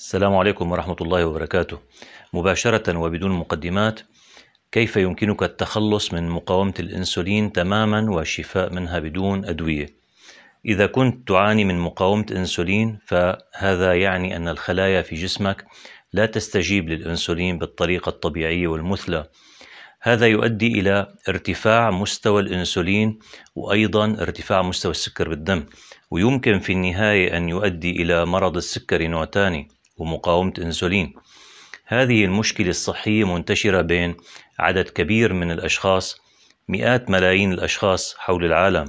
السلام عليكم ورحمة الله وبركاته مباشرة وبدون مقدمات كيف يمكنك التخلص من مقاومة الأنسولين تماما والشفاء منها بدون أدوية إذا كنت تعاني من مقاومة أنسولين فهذا يعني أن الخلايا في جسمك لا تستجيب للأنسولين بالطريقة الطبيعية والمثلى هذا يؤدي إلى ارتفاع مستوى الأنسولين وأيضا ارتفاع مستوى السكر بالدم ويمكن في النهاية أن يؤدي إلى مرض السكري نوع ثاني ومقاومة أنسولين هذه المشكلة الصحية منتشرة بين عدد كبير من الأشخاص مئات ملايين الأشخاص حول العالم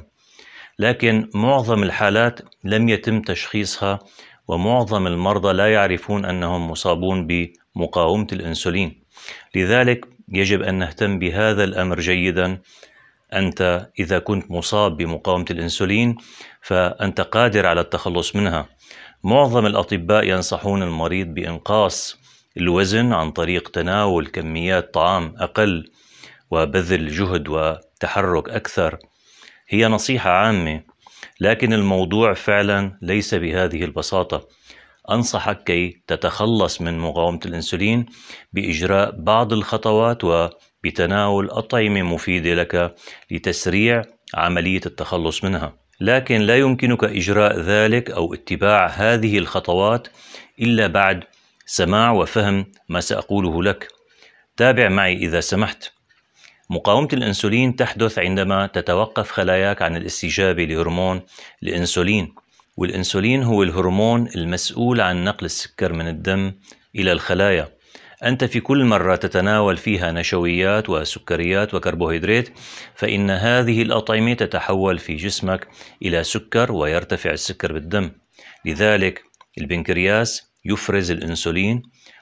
لكن معظم الحالات لم يتم تشخيصها ومعظم المرضى لا يعرفون أنهم مصابون بمقاومة الأنسولين لذلك يجب أن نهتم بهذا الأمر جيدا أنت إذا كنت مصاب بمقاومة الأنسولين فأنت قادر على التخلص منها معظم الأطباء ينصحون المريض بإنقاص الوزن عن طريق تناول كميات طعام أقل وبذل جهد وتحرك أكثر هي نصيحة عامة لكن الموضوع فعلا ليس بهذه البساطة أنصحك كي تتخلص من مقاومة الأنسولين بإجراء بعض الخطوات وبتناول أطعمة مفيدة لك لتسريع عملية التخلص منها لكن لا يمكنك إجراء ذلك أو اتباع هذه الخطوات إلا بعد سماع وفهم ما سأقوله لك تابع معي إذا سمحت مقاومة الأنسولين تحدث عندما تتوقف خلاياك عن الاستجابة لهرمون الأنسولين والأنسولين هو الهرمون المسؤول عن نقل السكر من الدم إلى الخلايا أنت في كل مرة تتناول فيها نشويات وسكريات وكربوهيدرات فإن هذه الأطعمة تتحول في جسمك إلى سكر ويرتفع السكر بالدم لذلك البنكرياس يفرز الأنسولين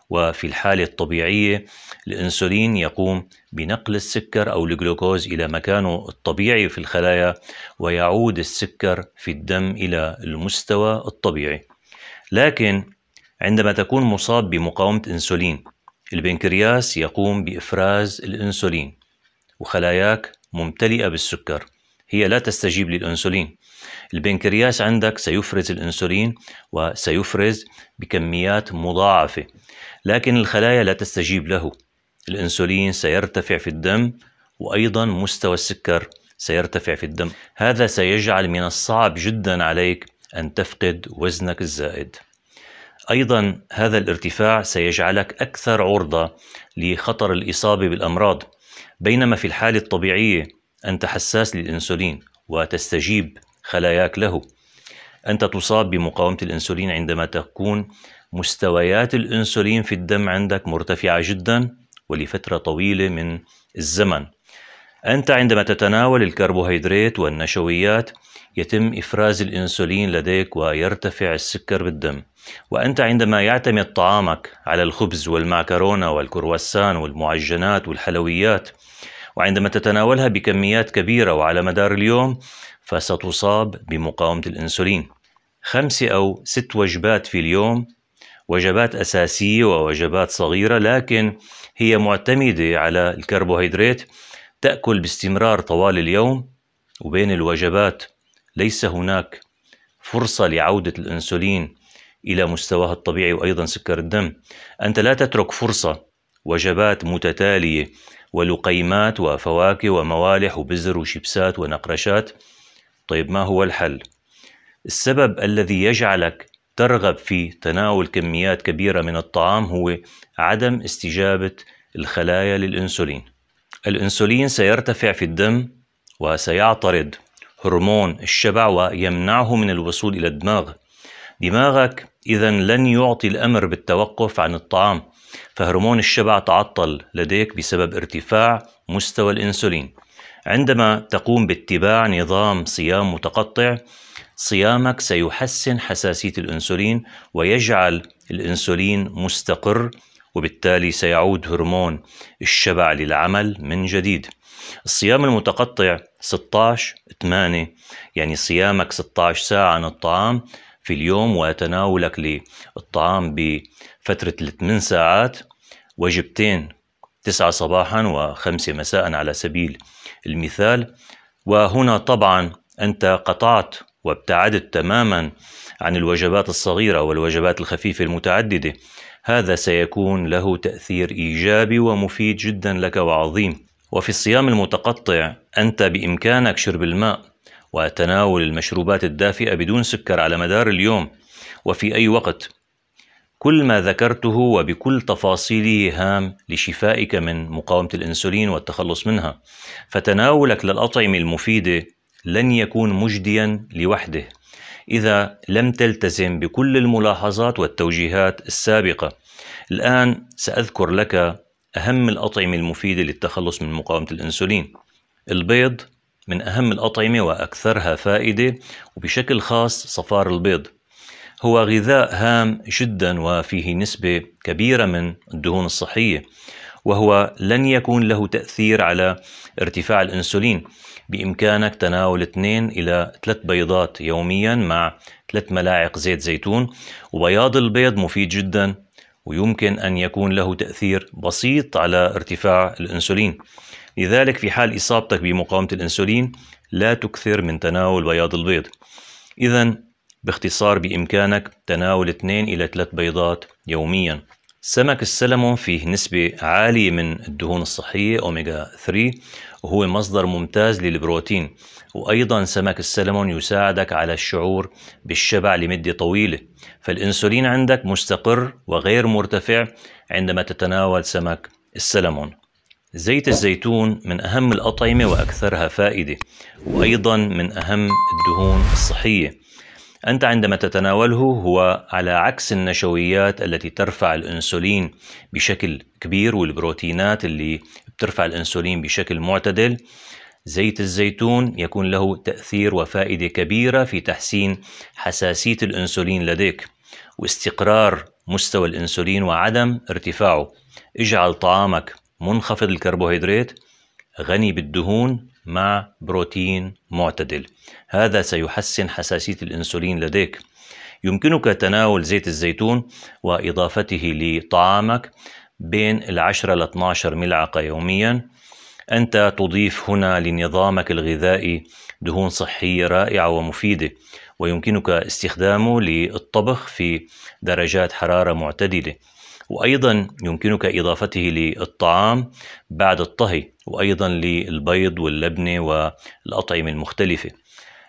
وفي الحالة الطبيعية الأنسولين يقوم بنقل السكر أو الجلوكوز إلى مكانه الطبيعي في الخلايا ويعود السكر في الدم إلى المستوى الطبيعي لكن عندما تكون مصاب بمقاومة أنسولين البنكرياس يقوم بإفراز الأنسولين وخلاياك ممتلئة بالسكر هي لا تستجيب للأنسولين البنكرياس عندك سيفرز الأنسولين وسيفرز بكميات مضاعفة لكن الخلايا لا تستجيب له الأنسولين سيرتفع في الدم وأيضا مستوى السكر سيرتفع في الدم هذا سيجعل من الصعب جدا عليك أن تفقد وزنك الزائد أيضا هذا الارتفاع سيجعلك أكثر عرضة لخطر الإصابة بالأمراض بينما في الحالة الطبيعية أنت حساس للإنسولين وتستجيب خلاياك له أنت تصاب بمقاومة الأنسولين عندما تكون مستويات الأنسولين في الدم عندك مرتفعة جدا ولفترة طويلة من الزمن أنت عندما تتناول الكربوهيدرات والنشويات يتم إفراز الأنسولين لديك ويرتفع السكر بالدم وأنت عندما يعتمد طعامك على الخبز والمعكرونة والكرواسان والمعجنات والحلويات وعندما تتناولها بكميات كبيرة وعلى مدار اليوم فستصاب بمقاومة الأنسولين خمس أو ست وجبات في اليوم وجبات أساسية ووجبات صغيرة لكن هي معتمدة على الكربوهيدرات تأكل باستمرار طوال اليوم وبين الوجبات ليس هناك فرصة لعودة الأنسولين إلى مستواه الطبيعي وأيضا سكر الدم أنت لا تترك فرصة وجبات متتالية ولقيمات وفواكه وموالح وبزر وشيبسات ونقرشات طيب ما هو الحل؟ السبب الذي يجعلك ترغب في تناول كميات كبيرة من الطعام هو عدم استجابة الخلايا للأنسولين الأنسولين سيرتفع في الدم وسيعترض هرمون الشبع ويمنعه من الوصول إلى الدماغ دماغك إذا لن يعطي الأمر بالتوقف عن الطعام فهرمون الشبع تعطل لديك بسبب ارتفاع مستوى الأنسولين عندما تقوم باتباع نظام صيام متقطع صيامك سيحسن حساسية الأنسولين ويجعل الأنسولين مستقر وبالتالي سيعود هرمون الشبع للعمل من جديد الصيام المتقطع 16 8 يعني صيامك 16 ساعة عن الطعام في اليوم وتناولك للطعام بفترة 8 ساعات وجبتين 9 صباحا و5 مساء على سبيل المثال وهنا طبعا أنت قطعت وابتعدت تماما عن الوجبات الصغيرة والوجبات الخفيفة المتعددة هذا سيكون له تأثير إيجابي ومفيد جدا لك وعظيم وفي الصيام المتقطع أنت بإمكانك شرب الماء وتناول المشروبات الدافئة بدون سكر على مدار اليوم وفي أي وقت كل ما ذكرته وبكل تفاصيله هام لشفائك من مقاومة الأنسولين والتخلص منها فتناولك للأطعمة المفيدة لن يكون مجديا لوحده إذا لم تلتزم بكل الملاحظات والتوجيهات السابقة الآن سأذكر لك أهم الأطعمة المفيدة للتخلص من مقاومة الأنسولين البيض من أهم الأطعمة وأكثرها فائدة وبشكل خاص صفار البيض هو غذاء هام جدا وفيه نسبة كبيرة من الدهون الصحية وهو لن يكون له تأثير على ارتفاع الأنسولين بإمكانك تناول 2 إلى 3 بيضات يوميا مع 3 ملاعق زيت زيتون وبياض البيض مفيد جدا ويمكن أن يكون له تأثير بسيط على ارتفاع الأنسولين لذلك في حال إصابتك بمقاومة الأنسولين لا تكثر من تناول بياض البيض إذا باختصار بإمكانك تناول 2 إلى 3 بيضات يومياً سمك السلمون فيه نسبة عالية من الدهون الصحية أوميجا 3 وهو مصدر ممتاز للبروتين وأيضا سمك السلمون يساعدك على الشعور بالشبع لمدة طويلة فالإنسولين عندك مستقر وغير مرتفع عندما تتناول سمك السلمون زيت الزيتون من أهم الأطعمة وأكثرها فائدة وأيضا من أهم الدهون الصحية أنت عندما تتناوله هو على عكس النشويات التي ترفع الأنسولين بشكل كبير والبروتينات اللي بترفع الأنسولين بشكل معتدل زيت الزيتون يكون له تأثير وفائدة كبيرة في تحسين حساسية الأنسولين لديك واستقرار مستوى الأنسولين وعدم ارتفاعه اجعل طعامك منخفض الكربوهيدرات غني بالدهون مع بروتين معتدل هذا سيحسن حساسية الأنسولين لديك يمكنك تناول زيت الزيتون وإضافته لطعامك بين العشرة إلى 12 ملعقة يومياً أنت تضيف هنا لنظامك الغذائي دهون صحية رائعة ومفيدة ويمكنك استخدامه للطبخ في درجات حرارة معتدلة وأيضا يمكنك إضافته للطعام بعد الطهي وأيضا للبيض واللبنة والأطعمة المختلفة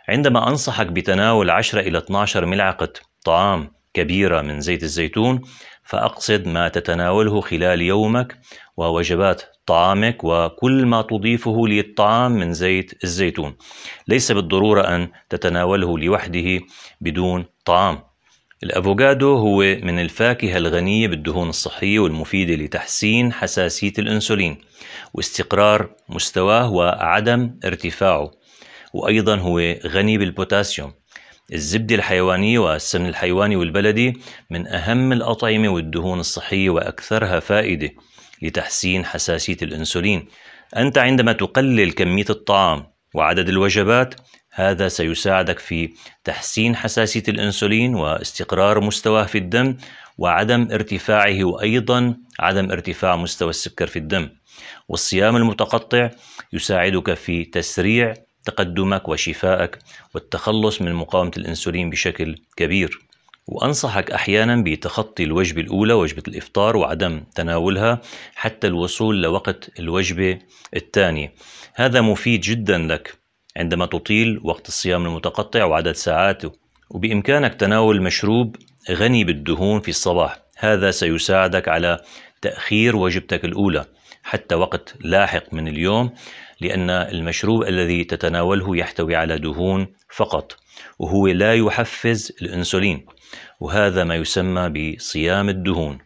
عندما أنصحك بتناول 10 إلى 12 ملعقة طعام كبيرة من زيت الزيتون فأقصد ما تتناوله خلال يومك ووجبات طعامك وكل ما تضيفه للطعام من زيت الزيتون ليس بالضرورة أن تتناوله لوحده بدون طعام الأفوكادو هو من الفاكهة الغنية بالدهون الصحية والمفيدة لتحسين حساسية الأنسولين واستقرار مستواه وعدم ارتفاعه وأيضا هو غني بالبوتاسيوم الزبدة الحيوانية والسمن الحيواني والبلدي من أهم الأطعمة والدهون الصحية وأكثرها فائدة لتحسين حساسية الأنسولين أنت عندما تقلل كمية الطعام وعدد الوجبات هذا سيساعدك في تحسين حساسية الأنسولين واستقرار مستواه في الدم وعدم ارتفاعه وأيضا عدم ارتفاع مستوى السكر في الدم والصيام المتقطع يساعدك في تسريع تقدمك وشفائك والتخلص من مقاومة الأنسولين بشكل كبير وأنصحك أحيانا بتخطي الوجبة الأولى وجبة الإفطار وعدم تناولها حتى الوصول لوقت الوجبة الثانية هذا مفيد جدا لك عندما تطيل وقت الصيام المتقطع وعدد ساعاته وبإمكانك تناول مشروب غني بالدهون في الصباح هذا سيساعدك على تأخير وجبتك الأولى حتى وقت لاحق من اليوم لأن المشروب الذي تتناوله يحتوي على دهون فقط وهو لا يحفز الأنسولين وهذا ما يسمى بصيام الدهون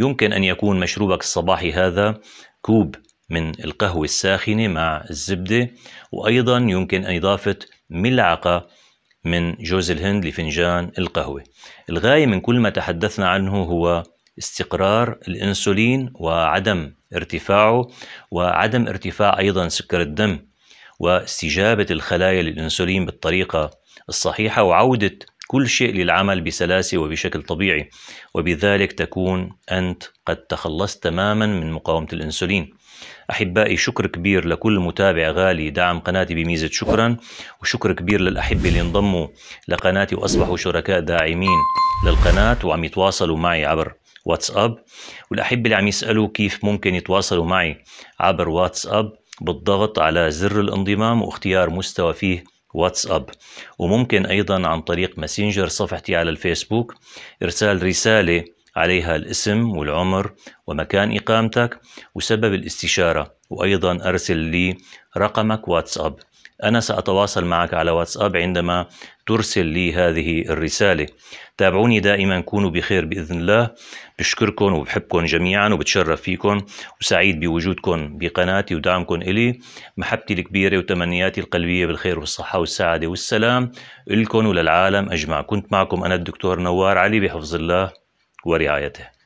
يمكن أن يكون مشروبك الصباحي هذا كوب من القهوة الساخنة مع الزبدة وأيضا يمكن إضافة ملعقة من جوز الهند لفنجان القهوة الغاية من كل ما تحدثنا عنه هو استقرار الانسولين وعدم ارتفاعه وعدم ارتفاع ايضا سكر الدم واستجابه الخلايا للانسولين بالطريقه الصحيحه وعوده كل شيء للعمل بسلاسة وبشكل طبيعي وبذلك تكون أنت قد تخلصت تماما من مقاومة الأنسولين أحبائي شكر كبير لكل متابع غالي دعم قناتي بميزة شكرا وشكر كبير للأحبة اللي انضموا لقناتي وأصبحوا شركاء داعمين للقناة وعم يتواصلوا معي عبر واتساب والأحبة اللي عم يسألوا كيف ممكن يتواصلوا معي عبر واتساب بالضغط على زر الانضمام واختيار مستوى فيه واتساب وممكن أيضا عن طريق ماسنجر صفحتي على الفيسبوك إرسال رسالة عليها الاسم والعمر ومكان إقامتك وسبب الاستشارة وأيضا أرسل لي رقمك واتساب أنا سأتواصل معك على واتساب عندما ترسل لي هذه الرسالة تابعوني دائما كونوا بخير بإذن الله بشكركم وبحبكم جميعا وبتشرف فيكم وسعيد بوجودكم بقناتي ودعمكم إلي محبتي الكبيرة وتمنياتي القلبية بالخير والصحة والسعادة والسلام لكم وللعالم أجمع كنت معكم أنا الدكتور نوار علي بحفظ الله ورعايته